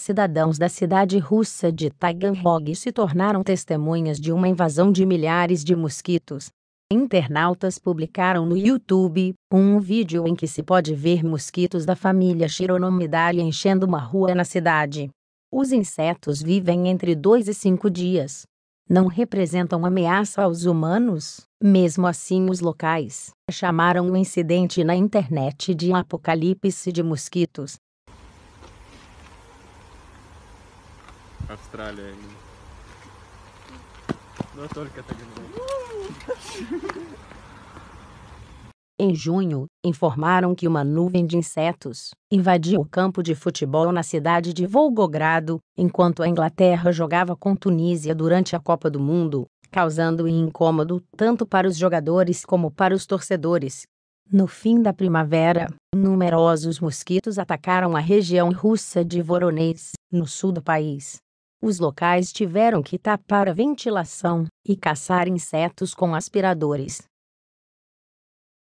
cidadãos da cidade russa de Taganrog se tornaram testemunhas de uma invasão de milhares de mosquitos. Internautas publicaram no YouTube um vídeo em que se pode ver mosquitos da família Chironomidae enchendo uma rua na cidade. Os insetos vivem entre 2 e 5 dias. Não representam ameaça aos humanos, mesmo assim os locais chamaram o incidente na internet de um apocalipse de mosquitos. Австралия. только Em junho, informaram que uma nuvem de insetos invadiu o campo de futebol na cidade de Volgogrado, enquanto a Inglaterra jogava com Tunísia durante a Copa do Mundo, causando incômodo tanto para os jogadores como para os torcedores. No fim da primavera, numerosos mosquitos atacaram a região russa de Voronezh, no sul do país, os locais tiveram que tapar a ventilação e caçar insetos com aspiradores.